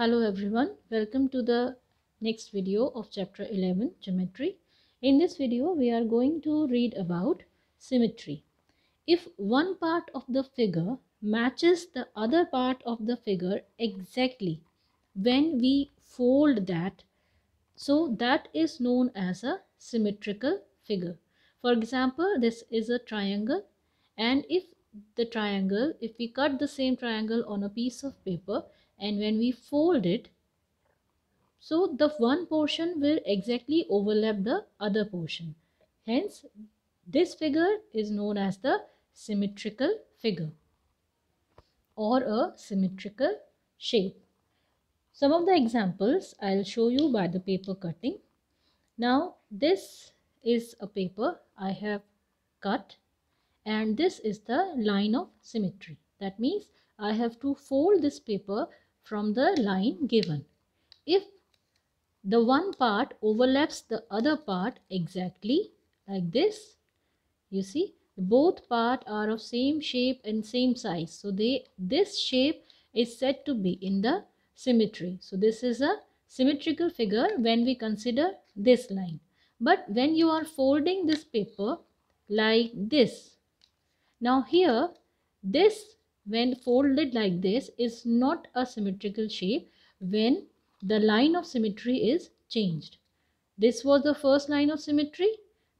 Hello everyone, welcome to the next video of chapter 11 geometry. In this video we are going to read about symmetry. If one part of the figure matches the other part of the figure exactly when we fold that so that is known as a symmetrical figure. For example this is a triangle and if the triangle if we cut the same triangle on a piece of paper and when we fold it so the one portion will exactly overlap the other portion hence this figure is known as the symmetrical figure or a symmetrical shape. Some of the examples I'll show you by the paper cutting. Now this is a paper I have cut and this is the line of symmetry. That means I have to fold this paper from the line given. If the one part overlaps the other part exactly like this, you see both part are of same shape and same size. So they this shape is said to be in the symmetry. So this is a symmetrical figure when we consider this line. But when you are folding this paper like this, now here this when folded like this is not a symmetrical shape when the line of symmetry is changed. This was the first line of symmetry.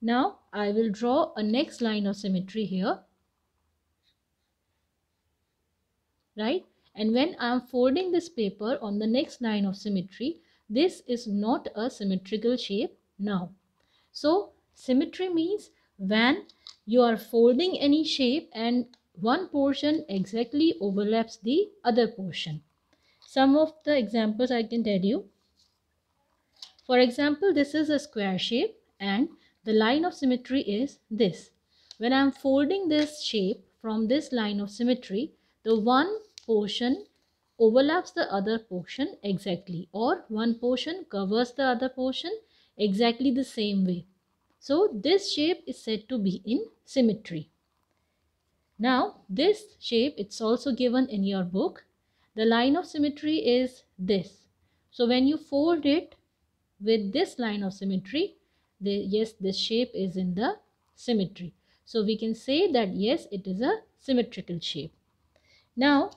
Now I will draw a next line of symmetry here. Right? And when I am folding this paper on the next line of symmetry, this is not a symmetrical shape now. So symmetry means when you are folding any shape and one portion exactly overlaps the other portion. Some of the examples I can tell you. For example, this is a square shape and the line of symmetry is this. When I am folding this shape from this line of symmetry, the one portion overlaps the other portion exactly or one portion covers the other portion exactly the same way. So this shape is said to be in symmetry. Now this shape it's also given in your book. The line of symmetry is this. So when you fold it with this line of symmetry, the, yes this shape is in the symmetry. So we can say that yes it is a symmetrical shape. Now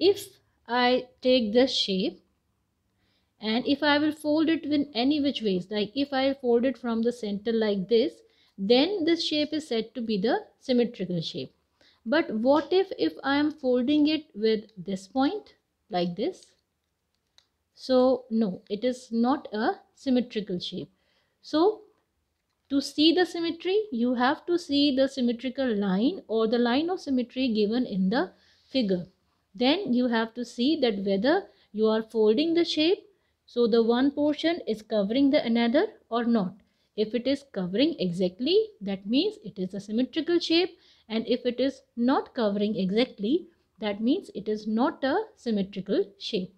if I take this shape and if I will fold it in any which ways like if I fold it from the center like this then this shape is said to be the symmetrical shape. But what if, if I am folding it with this point like this? So no, it is not a symmetrical shape. So to see the symmetry, you have to see the symmetrical line or the line of symmetry given in the figure. Then you have to see that whether you are folding the shape, so the one portion is covering the another or not. If it is covering exactly, that means it is a symmetrical shape and if it is not covering exactly that means it is not a symmetrical shape.